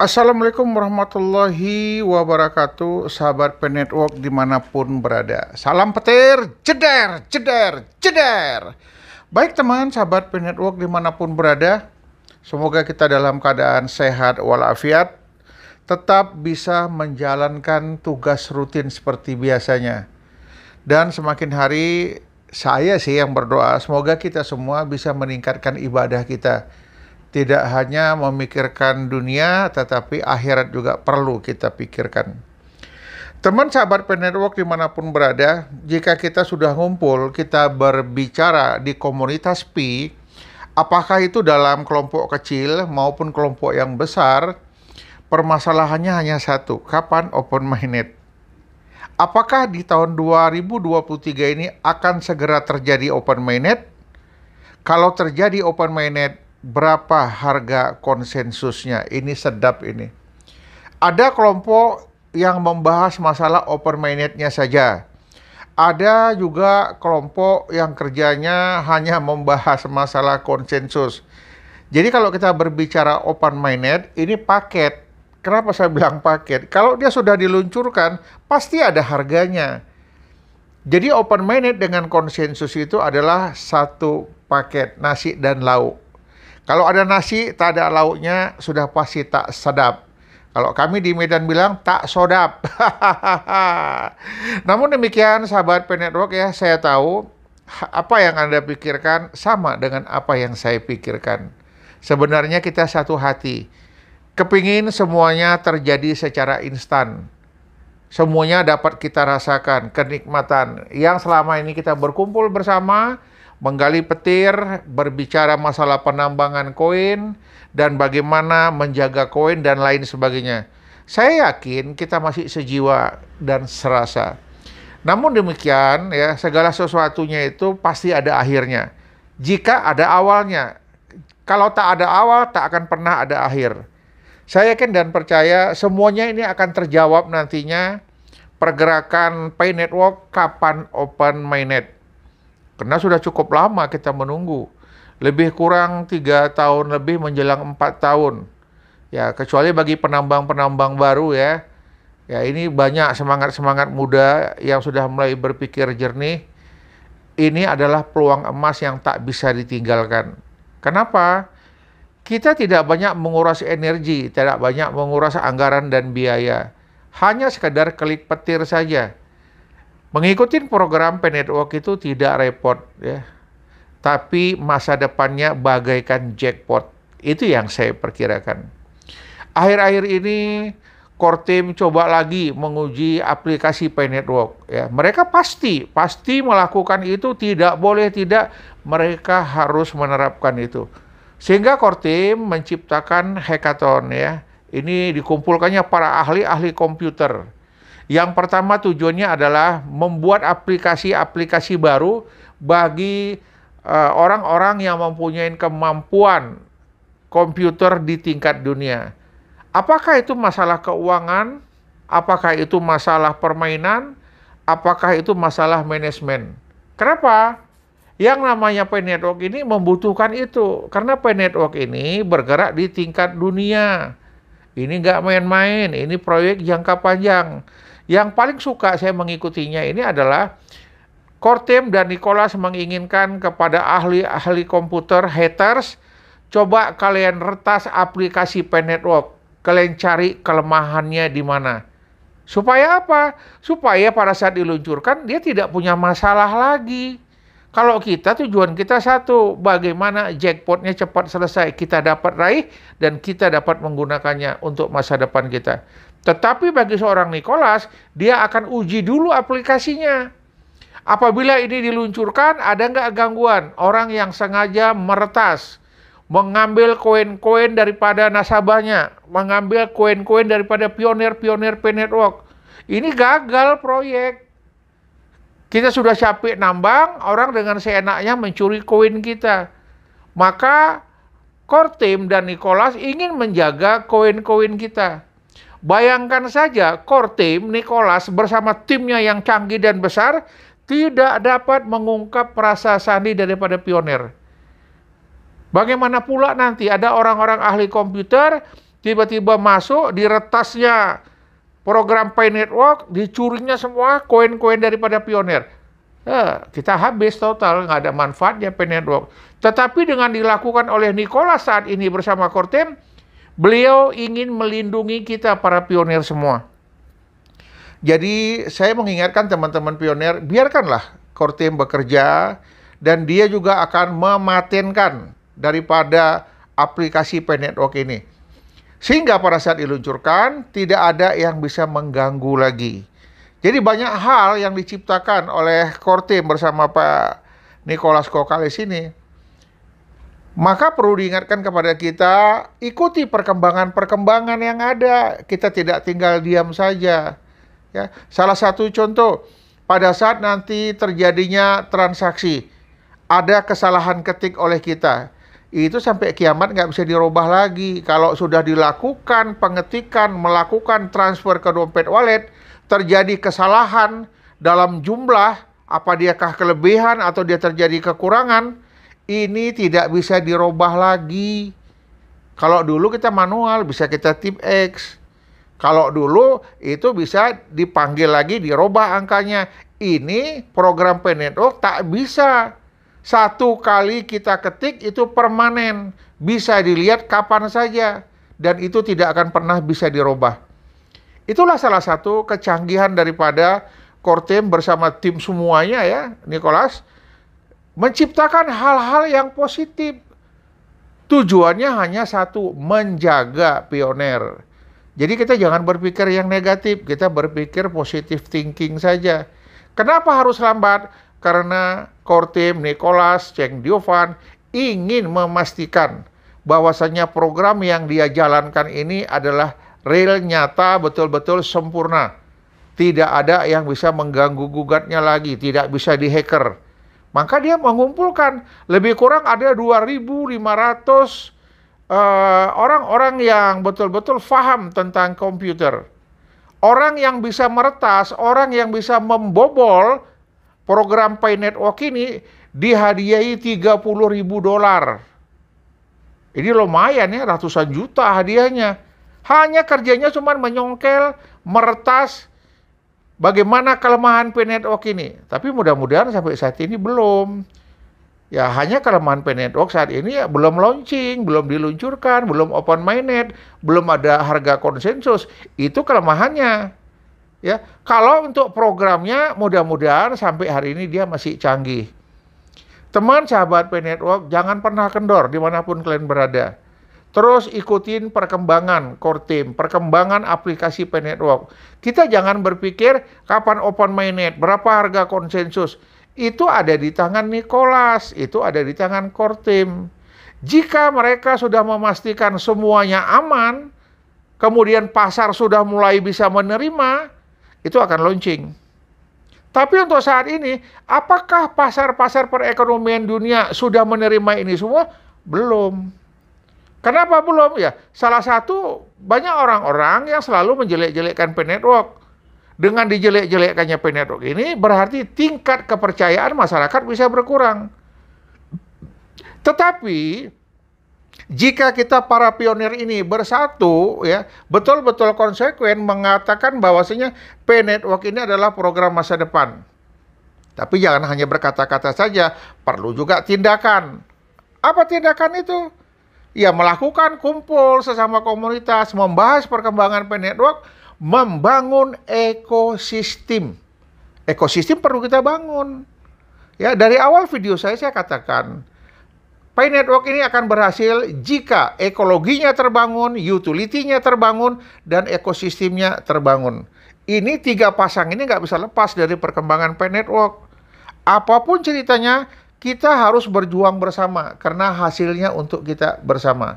Assalamualaikum warahmatullahi wabarakatuh Sahabat Penetwork dimanapun berada Salam petir, jeder, jeder, jeder Baik teman, sahabat Penetwork dimanapun berada Semoga kita dalam keadaan sehat walafiat Tetap bisa menjalankan tugas rutin seperti biasanya Dan semakin hari saya sih yang berdoa Semoga kita semua bisa meningkatkan ibadah kita tidak hanya memikirkan dunia, tetapi akhirat juga perlu kita pikirkan. Teman sahabat penetwork dimanapun berada, jika kita sudah ngumpul, kita berbicara di komunitas P, apakah itu dalam kelompok kecil maupun kelompok yang besar, permasalahannya hanya satu, kapan open minded? Apakah di tahun 2023 ini akan segera terjadi open minded? Kalau terjadi open minded, berapa harga konsensusnya. Ini sedap ini. Ada kelompok yang membahas masalah open mainnetnya saja. Ada juga kelompok yang kerjanya hanya membahas masalah konsensus. Jadi kalau kita berbicara open mainnet ini paket. Kenapa saya bilang paket? Kalau dia sudah diluncurkan, pasti ada harganya. Jadi open mainnet dengan konsensus itu adalah satu paket nasi dan lauk. Kalau ada nasi, tak ada lauknya, sudah pasti tak sedap. Kalau kami di Medan bilang tak sodap. Namun demikian sahabat Penetwork ya saya tahu apa yang Anda pikirkan sama dengan apa yang saya pikirkan. Sebenarnya kita satu hati. Kepingin semuanya terjadi secara instan semuanya dapat kita rasakan kenikmatan yang selama ini kita berkumpul bersama, menggali petir, berbicara masalah penambangan koin, dan bagaimana menjaga koin dan lain sebagainya. Saya yakin kita masih sejiwa dan serasa. Namun demikian ya segala sesuatunya itu pasti ada akhirnya. Jika ada awalnya, kalau tak ada awal tak akan pernah ada akhir. Saya yakin dan percaya semuanya ini akan terjawab nantinya pergerakan pay network kapan open mainnet. Karena sudah cukup lama kita menunggu. Lebih kurang tiga tahun lebih menjelang empat tahun. Ya, kecuali bagi penambang-penambang baru ya. Ya, ini banyak semangat-semangat muda yang sudah mulai berpikir jernih. Ini adalah peluang emas yang tak bisa ditinggalkan. Kenapa? kita tidak banyak menguras energi, tidak banyak menguras anggaran dan biaya. Hanya sekedar klik petir saja. Mengikuti program P-Network itu tidak repot ya. Tapi masa depannya bagaikan jackpot. Itu yang saya perkirakan. Akhir-akhir ini team coba lagi menguji aplikasi Pay Network. Ya, mereka pasti, pasti melakukan itu, tidak boleh tidak, mereka harus menerapkan itu. Sehingga Kortim menciptakan hackathon ya. Ini dikumpulkannya para ahli-ahli komputer. Yang pertama tujuannya adalah membuat aplikasi-aplikasi baru bagi eh, orang-orang uh, yang mempunyai kemampuan komputer di tingkat dunia. Apakah itu masalah keuangan? Apakah itu masalah permainan? Apakah itu masalah manajemen? Kenapa? Yang namanya pay network ini membutuhkan itu karena pay network ini bergerak di tingkat dunia. Ini nggak main-main, ini proyek jangka panjang. Yang paling suka saya mengikutinya ini adalah Kortem dan Nicholas menginginkan kepada ahli-ahli komputer haters, coba kalian retas aplikasi Pen Network. Kalian cari kelemahannya di mana. Supaya apa? Supaya pada saat diluncurkan dia tidak punya masalah lagi. Kalau kita tujuan kita satu, bagaimana jackpotnya cepat selesai, kita dapat raih dan kita dapat menggunakannya untuk masa depan kita. Tetapi bagi seorang Nicholas dia akan uji dulu aplikasinya. Apabila ini diluncurkan, ada nggak gangguan orang yang sengaja meretas, mengambil koin-koin daripada nasabahnya, mengambil koin-koin daripada pionir-pionir network. Ini gagal proyek kita sudah capek nambang, orang dengan seenaknya mencuri koin kita. Maka Kortim dan Nikolas ingin menjaga koin-koin kita. Bayangkan saja Kortim, Nikolas bersama timnya yang canggih dan besar tidak dapat mengungkap rasa sandi daripada pionir. Bagaimana pula nanti ada orang-orang ahli komputer tiba-tiba masuk di retasnya program Pay Network dicurinya semua koin-koin daripada pioner Eh, kita habis total, nggak ada manfaatnya Pay Network. Tetapi dengan dilakukan oleh Nikola saat ini bersama Cortem, beliau ingin melindungi kita para pionir semua. Jadi saya mengingatkan teman-teman pionir, biarkanlah Cortem bekerja dan dia juga akan mematenkan daripada aplikasi Pay Network ini. Sehingga pada saat diluncurkan, tidak ada yang bisa mengganggu lagi. Jadi banyak hal yang diciptakan oleh Korte bersama Pak Nicholas Kokalis ini. Maka perlu diingatkan kepada kita, ikuti perkembangan-perkembangan yang ada. Kita tidak tinggal diam saja. Ya, salah satu contoh, pada saat nanti terjadinya transaksi, ada kesalahan ketik oleh kita itu sampai kiamat nggak bisa dirubah lagi. Kalau sudah dilakukan pengetikan, melakukan transfer ke dompet wallet, terjadi kesalahan dalam jumlah, apa diakah kelebihan atau dia terjadi kekurangan, ini tidak bisa dirubah lagi. Kalau dulu kita manual, bisa kita tip X. Kalau dulu itu bisa dipanggil lagi, dirubah angkanya. Ini program penetwork tak bisa satu kali kita ketik itu permanen, bisa dilihat kapan saja dan itu tidak akan pernah bisa dirubah. Itulah salah satu kecanggihan daripada Kortem bersama tim semuanya ya, Nicholas menciptakan hal-hal yang positif. Tujuannya hanya satu, menjaga pioner. Jadi kita jangan berpikir yang negatif, kita berpikir positif thinking saja. Kenapa harus lambat? karena Kortim, Nicholas, Cheng Diovan ingin memastikan bahwasannya program yang dia jalankan ini adalah real nyata betul-betul sempurna. Tidak ada yang bisa mengganggu gugatnya lagi, tidak bisa dihacker. Maka dia mengumpulkan lebih kurang ada 2.500 orang eh, orang-orang yang betul-betul faham tentang komputer. Orang yang bisa meretas, orang yang bisa membobol program Pay Network ini dihadiahi 30 ribu dolar. Ini lumayan ya, ratusan juta hadiahnya. Hanya kerjanya cuma menyongkel, meretas bagaimana kelemahan Pay Network ini. Tapi mudah-mudahan sampai saat ini belum. Ya hanya kelemahan Pay Network saat ini ya belum launching, belum diluncurkan, belum open mainnet, belum ada harga konsensus. Itu kelemahannya. Ya, kalau untuk programnya mudah-mudahan sampai hari ini dia masih canggih. Teman sahabat P Network, jangan pernah kendor dimanapun kalian berada. Terus ikutin perkembangan core team, perkembangan aplikasi P Network. Kita jangan berpikir kapan open mainnet, berapa harga konsensus. Itu ada di tangan Nicholas, itu ada di tangan core team. Jika mereka sudah memastikan semuanya aman, kemudian pasar sudah mulai bisa menerima, itu akan launching. Tapi untuk saat ini, apakah pasar-pasar perekonomian dunia sudah menerima ini semua? Belum. Kenapa belum? Ya, salah satu banyak orang-orang yang selalu menjelek-jelekkan P-Network. Dengan dijelek-jelekkannya P-Network ini, berarti tingkat kepercayaan masyarakat bisa berkurang. Tetapi, jika kita para pionir ini bersatu ya betul-betul konsekuen mengatakan bahwasanya P Network ini adalah program masa depan. Tapi jangan hanya berkata-kata saja, perlu juga tindakan. Apa tindakan itu? Ya melakukan kumpul sesama komunitas, membahas perkembangan P Network, membangun ekosistem. Ekosistem perlu kita bangun. Ya dari awal video saya saya katakan Pay Network ini akan berhasil jika ekologinya terbangun, utility-nya terbangun, dan ekosistemnya terbangun. Ini tiga pasang ini nggak bisa lepas dari perkembangan Pay Network. Apapun ceritanya, kita harus berjuang bersama karena hasilnya untuk kita bersama.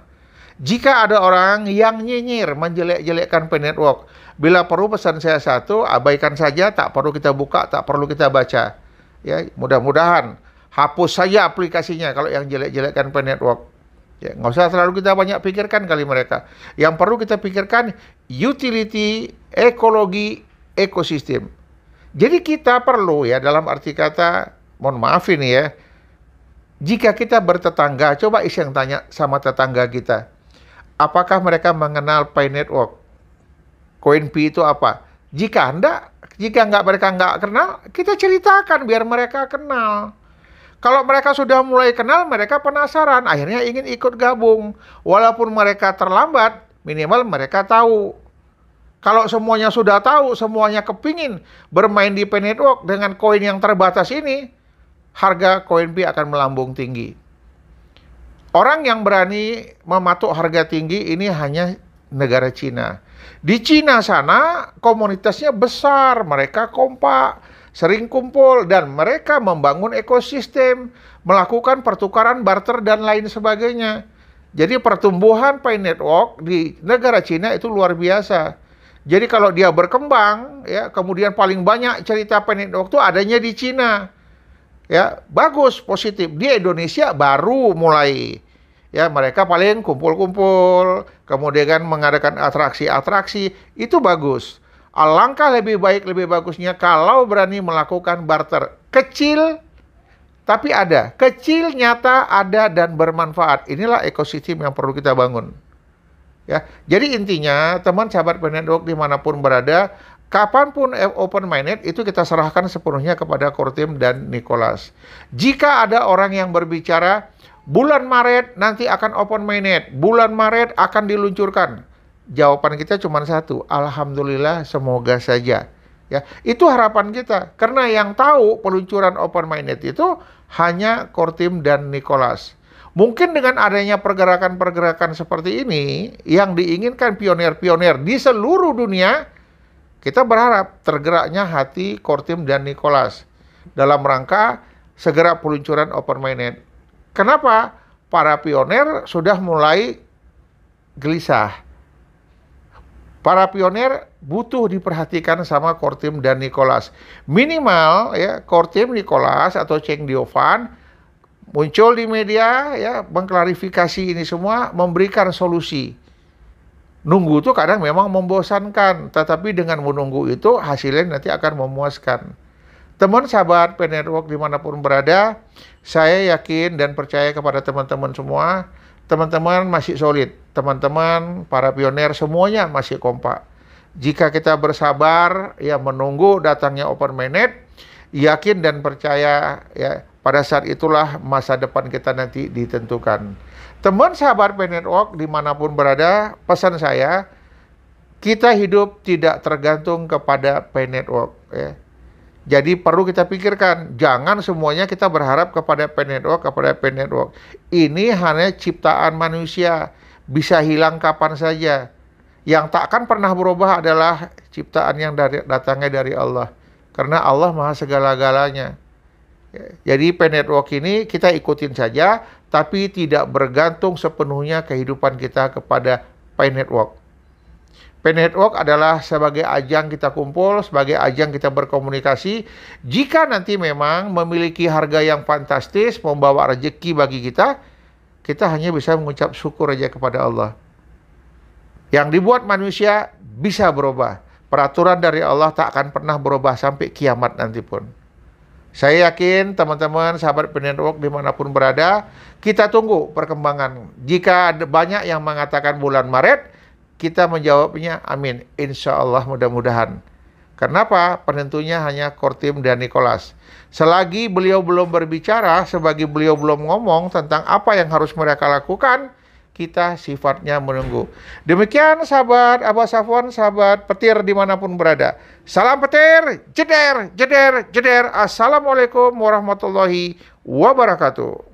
Jika ada orang yang nyinyir menjelek-jelekkan Pay Network, bila perlu pesan saya satu, abaikan saja, tak perlu kita buka, tak perlu kita baca. Ya, mudah-mudahan hapus saja aplikasinya kalau yang jelek-jelekkan Play Network. Ya, nggak usah terlalu kita banyak pikirkan kali mereka. Yang perlu kita pikirkan utility, ekologi, ekosistem. Jadi kita perlu ya dalam arti kata, mohon maaf ini ya, jika kita bertetangga, coba isi yang tanya sama tetangga kita, apakah mereka mengenal Pay Network? coin P itu apa? Jika anda, jika nggak mereka nggak kenal, kita ceritakan biar mereka kenal. Kalau mereka sudah mulai kenal, mereka penasaran, akhirnya ingin ikut gabung. Walaupun mereka terlambat, minimal mereka tahu. Kalau semuanya sudah tahu, semuanya kepingin bermain di P Network dengan koin yang terbatas ini, harga koin B akan melambung tinggi. Orang yang berani mematok harga tinggi ini hanya negara Cina. Di Cina sana komunitasnya besar, mereka kompak, sering kumpul, dan mereka membangun ekosistem, melakukan pertukaran barter, dan lain sebagainya. Jadi pertumbuhan pay Network di negara Cina itu luar biasa. Jadi kalau dia berkembang, ya kemudian paling banyak cerita pay Network itu adanya di Cina. Ya, bagus, positif. Di Indonesia baru mulai ya mereka paling kumpul-kumpul kemudian mengadakan atraksi-atraksi itu bagus Alangkah lebih baik, lebih bagusnya kalau berani melakukan barter. Kecil, tapi ada. Kecil, nyata, ada, dan bermanfaat. Inilah ekosistem yang perlu kita bangun. Ya, jadi intinya teman sahabat penduduk dimanapun berada, kapanpun eh, open minded itu kita serahkan sepenuhnya kepada Kurtim dan Nicholas. Jika ada orang yang berbicara bulan Maret nanti akan open minded, bulan Maret akan diluncurkan jawaban kita cuma satu, alhamdulillah semoga saja. Ya, itu harapan kita. Karena yang tahu peluncuran open minded itu hanya Kortim dan Nicholas. Mungkin dengan adanya pergerakan-pergerakan seperti ini yang diinginkan pionir-pionir di seluruh dunia, kita berharap tergeraknya hati Kortim dan Nicholas dalam rangka segera peluncuran open minded. Kenapa? Para pionir sudah mulai gelisah para pionir butuh diperhatikan sama Kortim dan Nicholas. Minimal ya Kortim Nicholas atau Cheng Diovan muncul di media ya mengklarifikasi ini semua, memberikan solusi. Nunggu itu kadang memang membosankan, tetapi dengan menunggu itu hasilnya nanti akan memuaskan. Teman sahabat Penetwork dimanapun berada, saya yakin dan percaya kepada teman-teman semua, teman-teman masih solid, teman-teman para pioner semuanya masih kompak. Jika kita bersabar, ya menunggu datangnya open minded, yakin dan percaya ya pada saat itulah masa depan kita nanti ditentukan. Teman sahabat Planet Walk dimanapun berada, pesan saya, kita hidup tidak tergantung kepada Planet Walk. Ya. Jadi perlu kita pikirkan, jangan semuanya kita berharap kepada pen network, kepada pen network. Ini hanya ciptaan manusia, bisa hilang kapan saja. Yang tak akan pernah berubah adalah ciptaan yang dari, datangnya dari Allah. Karena Allah maha segala-galanya. Jadi pen network ini kita ikutin saja, tapi tidak bergantung sepenuhnya kehidupan kita kepada pen network. Pen Network adalah sebagai ajang kita kumpul, sebagai ajang kita berkomunikasi. Jika nanti memang memiliki harga yang fantastis, membawa rezeki bagi kita, kita hanya bisa mengucap syukur saja kepada Allah. Yang dibuat manusia bisa berubah. Peraturan dari Allah tak akan pernah berubah sampai kiamat nanti pun. Saya yakin teman-teman sahabat Pen Network dimanapun berada, kita tunggu perkembangan. Jika ada banyak yang mengatakan bulan Maret, kita menjawabnya amin, insya Allah mudah-mudahan. Kenapa? Penentunya hanya Kortim dan Nikolas. Selagi beliau belum berbicara, sebagai beliau belum ngomong tentang apa yang harus mereka lakukan, kita sifatnya menunggu. Demikian sahabat Abah Safwan, sahabat petir dimanapun berada. Salam petir, jeder, jeder, jeder. Assalamualaikum warahmatullahi wabarakatuh.